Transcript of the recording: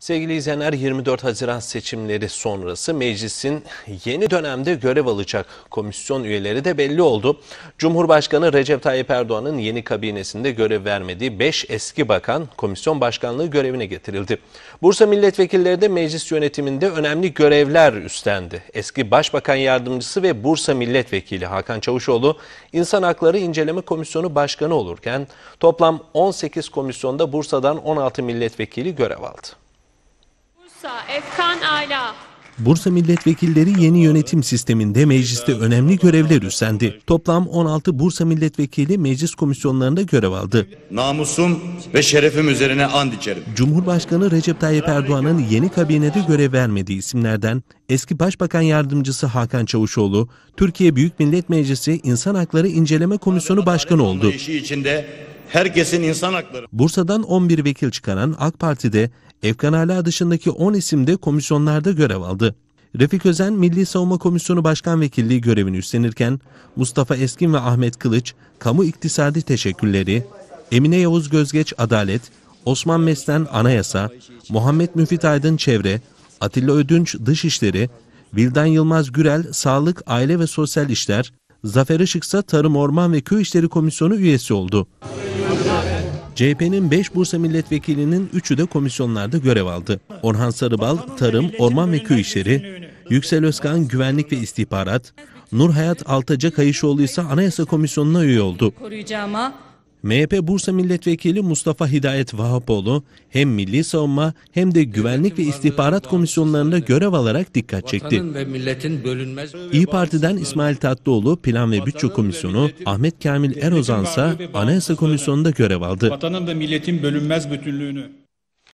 Sevgili izleyenler 24 Haziran seçimleri sonrası meclisin yeni dönemde görev alacak komisyon üyeleri de belli oldu. Cumhurbaşkanı Recep Tayyip Erdoğan'ın yeni kabinesinde görev vermediği 5 eski bakan komisyon başkanlığı görevine getirildi. Bursa milletvekilleri de meclis yönetiminde önemli görevler üstlendi. Eski Başbakan Yardımcısı ve Bursa Milletvekili Hakan Çavuşoğlu insan Hakları inceleme Komisyonu Başkanı olurken toplam 18 komisyonda Bursa'dan 16 milletvekili görev aldı. Efkan Ala. Bursa milletvekilleri yeni yönetim sisteminde mecliste önemli görevler üstlendi. Toplam 16 Bursa milletvekili meclis komisyonlarında görev aldı. Namusum ve şerefim üzerine and içerim. Cumhurbaşkanı Recep Tayyip Erdoğan'ın yeni kabinede görev vermediği isimlerden eski Başbakan Yardımcısı Hakan Çavuşoğlu, Türkiye Büyük Millet Meclisi İnsan Hakları İnceleme Komisyonu Başkanı oldu. İşi herkesin insan hakları. Bursa'dan 11 vekil çıkaran AK Parti'de Efkan Ala dışındaki 10 isimde komisyonlarda görev aldı. Refik Özen Milli Savunma Komisyonu Başkan Vekilliği görevini üstlenirken Mustafa Eskin ve Ahmet Kılıç kamu iktisadi teşekkülleri, Emine Yavuz Gözgeç Adalet, Osman Meslen Anayasa, Muhammed Müfit Aydın Çevre, Atilla Ödünç Dışişleri, Vildan Yılmaz Gürel Sağlık, Aile ve Sosyal İşler, Zafer Işıksa Tarım Orman ve Köy İşleri Komisyonu üyesi oldu. CHP'nin 5 Bursa milletvekilinin 3'ü de komisyonlarda görev aldı. Orhan Sarıbal, Tarım, Orman ve Köy İşleri, Yüksel Özkan Güvenlik ve İstihbarat, Nur Hayat Altaca Kayışoğlu ise Anayasa Komisyonu'na üye oldu. Koruyacağıma MHP Bursa Milletvekili Mustafa Hidayet Vahapoğlu hem Milli Savunma hem de Güvenlik ve İstihbarat Komisyonlarında görev alarak dikkat çekti. İyi Parti'den İsmail Tatlıoğlu Plan ve Bütçe Komisyonu, Ahmet Kamil Erozan ise Anayasa Komisyonu'nda görev aldı. Vatanın ve milletin bölünmez bütünlüğünü